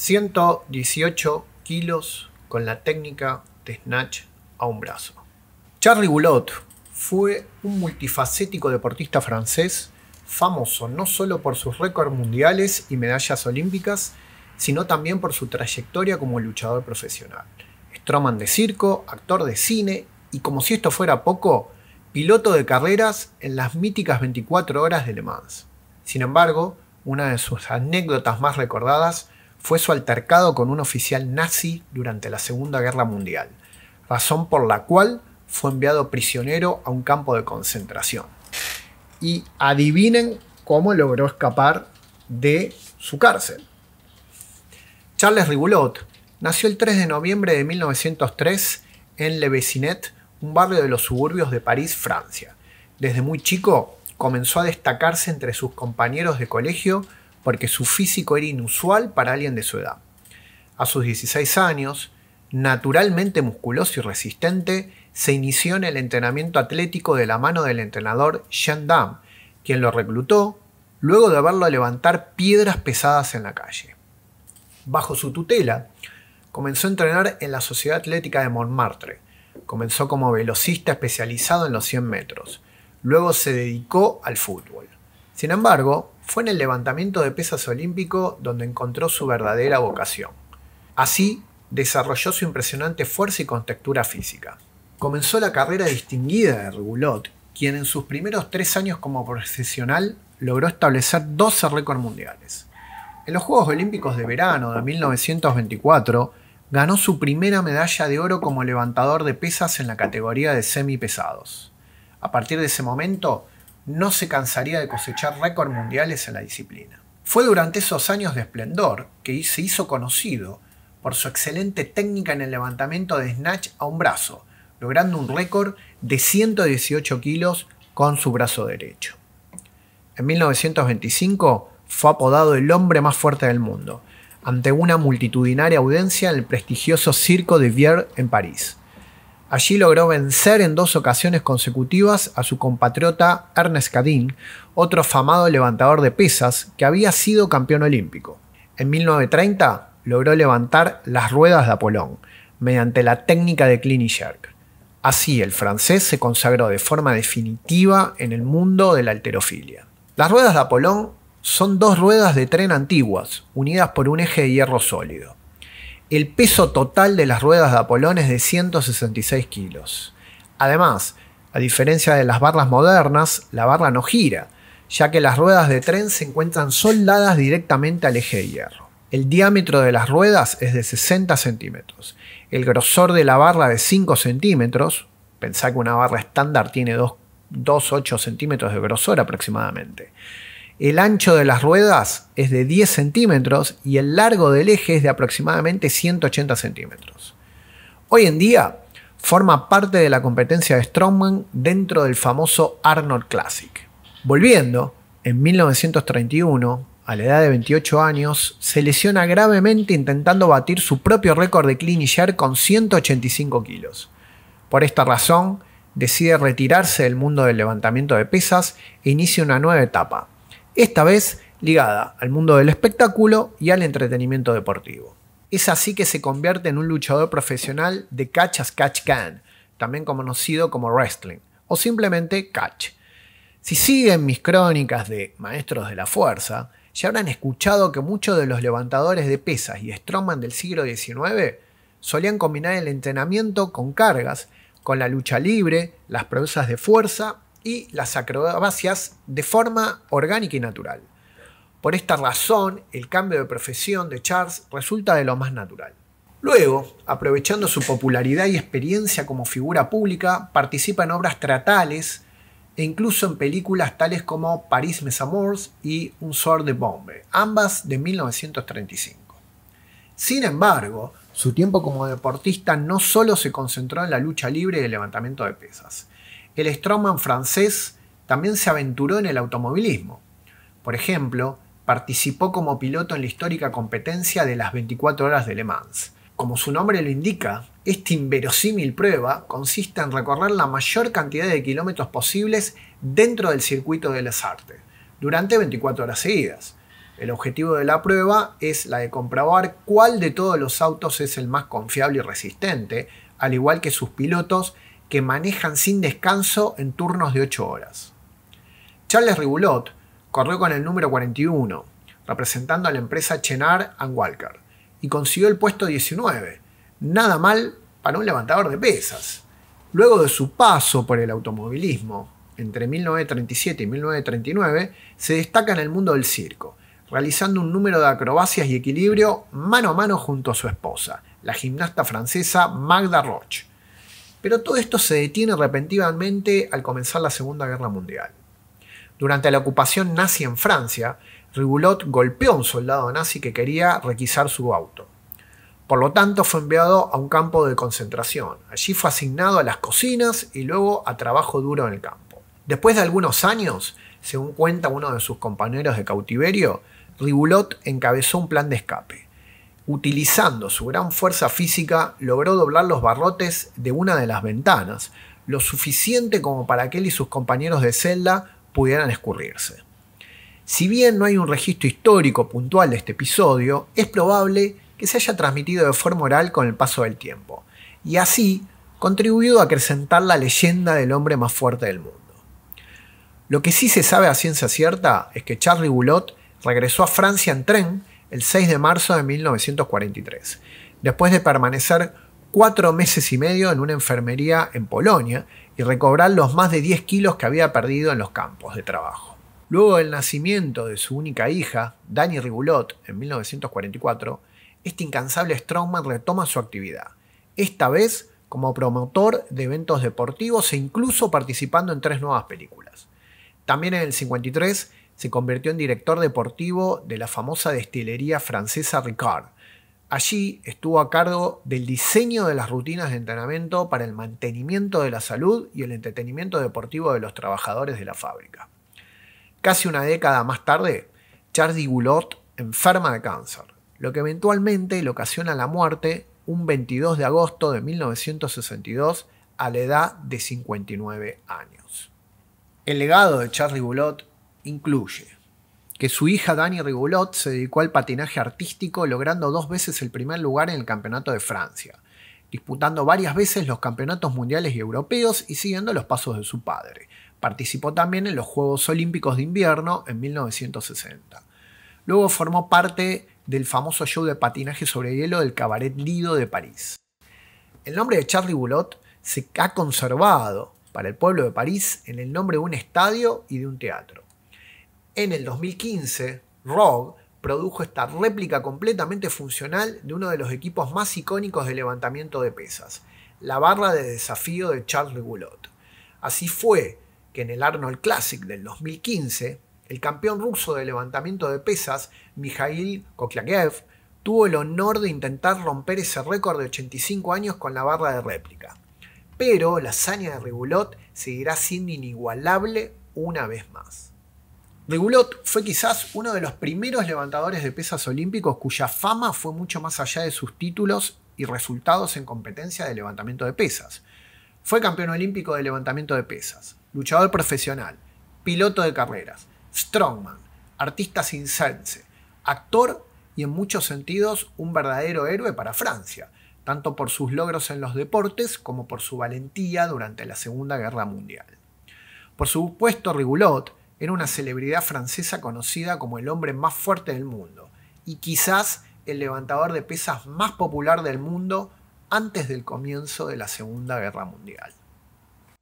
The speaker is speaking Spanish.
118 kilos con la técnica de snatch a un brazo. Charlie Boulot fue un multifacético deportista francés, famoso no solo por sus récords mundiales y medallas olímpicas, sino también por su trayectoria como luchador profesional. Stroman de circo, actor de cine y como si esto fuera poco, piloto de carreras en las míticas 24 horas de Le Mans. Sin embargo, una de sus anécdotas más recordadas fue su altercado con un oficial nazi durante la Segunda Guerra Mundial, razón por la cual fue enviado prisionero a un campo de concentración. Y adivinen cómo logró escapar de su cárcel. Charles Ribulot nació el 3 de noviembre de 1903 en Le Vecinet, un barrio de los suburbios de París, Francia. Desde muy chico comenzó a destacarse entre sus compañeros de colegio porque su físico era inusual para alguien de su edad. A sus 16 años, naturalmente musculoso y resistente, se inició en el entrenamiento atlético de la mano del entrenador Jean Dam, quien lo reclutó luego de verlo levantar piedras pesadas en la calle. Bajo su tutela, comenzó a entrenar en la Sociedad Atlética de Montmartre. Comenzó como velocista especializado en los 100 metros. Luego se dedicó al fútbol. Sin embargo, fue en el levantamiento de pesas olímpico donde encontró su verdadera vocación. Así, desarrolló su impresionante fuerza y contextura física. Comenzó la carrera distinguida de Regulot, quien en sus primeros tres años como profesional logró establecer 12 récords mundiales. En los Juegos Olímpicos de Verano de 1924, ganó su primera medalla de oro como levantador de pesas en la categoría de semipesados. A partir de ese momento, no se cansaría de cosechar récords mundiales en la disciplina. Fue durante esos años de esplendor que se hizo conocido por su excelente técnica en el levantamiento de snatch a un brazo, logrando un récord de 118 kilos con su brazo derecho. En 1925 fue apodado el hombre más fuerte del mundo, ante una multitudinaria audiencia en el prestigioso Circo de Vier en París. Allí logró vencer en dos ocasiones consecutivas a su compatriota Ernest Cadin, otro famado levantador de pesas que había sido campeón olímpico. En 1930 logró levantar las ruedas de Apolón mediante la técnica de clean Así el francés se consagró de forma definitiva en el mundo de la alterofilia. Las ruedas de Apolón son dos ruedas de tren antiguas, unidas por un eje de hierro sólido. El peso total de las ruedas de Apolón es de 166 kilos. Además, a diferencia de las barras modernas, la barra no gira, ya que las ruedas de tren se encuentran soldadas directamente al eje de hierro. El diámetro de las ruedas es de 60 centímetros, el grosor de la barra de 5 centímetros, pensá que una barra estándar tiene 2,8 centímetros de grosor aproximadamente. El ancho de las ruedas es de 10 centímetros y el largo del eje es de aproximadamente 180 centímetros. Hoy en día forma parte de la competencia de Strongman dentro del famoso Arnold Classic. Volviendo, en 1931, a la edad de 28 años, se lesiona gravemente intentando batir su propio récord de clincher con 185 kilos. Por esta razón, decide retirarse del mundo del levantamiento de pesas e inicia una nueva etapa, esta vez ligada al mundo del espectáculo y al entretenimiento deportivo. Es así que se convierte en un luchador profesional de catch as catch can, también conocido como wrestling, o simplemente catch. Si siguen mis crónicas de Maestros de la Fuerza, ya habrán escuchado que muchos de los levantadores de pesas y strongman del siglo XIX solían combinar el entrenamiento con cargas, con la lucha libre, las proezas de fuerza y las acrobacias de forma orgánica y natural. Por esta razón, el cambio de profesión de Charles resulta de lo más natural. Luego, aprovechando su popularidad y experiencia como figura pública, participa en obras tratales e incluso en películas tales como Paris Mes Amours y Un sort de Bombe, ambas de 1935. Sin embargo, su tiempo como deportista no solo se concentró en la lucha libre y el levantamiento de pesas el Strowman francés también se aventuró en el automovilismo. Por ejemplo, participó como piloto en la histórica competencia de las 24 horas de Le Mans. Como su nombre lo indica, esta inverosímil prueba consiste en recorrer la mayor cantidad de kilómetros posibles dentro del circuito de las artes, durante 24 horas seguidas. El objetivo de la prueba es la de comprobar cuál de todos los autos es el más confiable y resistente, al igual que sus pilotos que manejan sin descanso en turnos de 8 horas. Charles Ribulot corrió con el número 41, representando a la empresa Chenar and Walker, y consiguió el puesto 19, nada mal para un levantador de pesas. Luego de su paso por el automovilismo, entre 1937 y 1939, se destaca en el mundo del circo, realizando un número de acrobacias y equilibrio mano a mano junto a su esposa, la gimnasta francesa Magda Roche. Pero todo esto se detiene repentinamente al comenzar la Segunda Guerra Mundial. Durante la ocupación nazi en Francia, Ribulot golpeó a un soldado nazi que quería requisar su auto. Por lo tanto, fue enviado a un campo de concentración. Allí fue asignado a las cocinas y luego a trabajo duro en el campo. Después de algunos años, según cuenta uno de sus compañeros de cautiverio, Ribulot encabezó un plan de escape utilizando su gran fuerza física, logró doblar los barrotes de una de las ventanas, lo suficiente como para que él y sus compañeros de celda pudieran escurrirse. Si bien no hay un registro histórico puntual de este episodio, es probable que se haya transmitido de forma oral con el paso del tiempo, y así contribuido a acrecentar la leyenda del hombre más fuerte del mundo. Lo que sí se sabe a ciencia cierta es que Charlie Boulot regresó a Francia en tren el 6 de marzo de 1943, después de permanecer cuatro meses y medio en una enfermería en Polonia y recobrar los más de 10 kilos que había perdido en los campos de trabajo. Luego del nacimiento de su única hija, Dani Rigulot, en 1944, este incansable Strongman retoma su actividad, esta vez como promotor de eventos deportivos e incluso participando en tres nuevas películas. También en el 53 se convirtió en director deportivo de la famosa destilería francesa Ricard. Allí estuvo a cargo del diseño de las rutinas de entrenamiento para el mantenimiento de la salud y el entretenimiento deportivo de los trabajadores de la fábrica. Casi una década más tarde, Charlie Goulot enferma de cáncer, lo que eventualmente le ocasiona la muerte un 22 de agosto de 1962 a la edad de 59 años. El legado de Charlie Boulot incluye que su hija Dani Rigolot se dedicó al patinaje artístico logrando dos veces el primer lugar en el Campeonato de Francia, disputando varias veces los campeonatos mundiales y europeos y siguiendo los pasos de su padre. Participó también en los Juegos Olímpicos de Invierno en 1960. Luego formó parte del famoso show de patinaje sobre hielo del Cabaret Lido de París. El nombre de Charlie Boulot se ha conservado para el pueblo de París en el nombre de un estadio y de un teatro en el 2015, Rogue produjo esta réplica completamente funcional de uno de los equipos más icónicos de levantamiento de pesas, la barra de desafío de Charles Goulot. Así fue que en el Arnold Classic del 2015, el campeón ruso de levantamiento de pesas, Mikhail Koklagev, tuvo el honor de intentar romper ese récord de 85 años con la barra de réplica. Pero la hazaña de Regulot seguirá siendo inigualable una vez más. Regulot fue quizás uno de los primeros levantadores de pesas olímpicos cuya fama fue mucho más allá de sus títulos y resultados en competencia de levantamiento de pesas. Fue campeón olímpico de levantamiento de pesas, luchador profesional, piloto de carreras, strongman, artista sin sense, actor y en muchos sentidos un verdadero héroe para Francia, tanto por sus logros en los deportes como por su valentía durante la Segunda Guerra Mundial. Por supuesto, Rigoulot... Era una celebridad francesa conocida como el hombre más fuerte del mundo y quizás el levantador de pesas más popular del mundo antes del comienzo de la Segunda Guerra Mundial.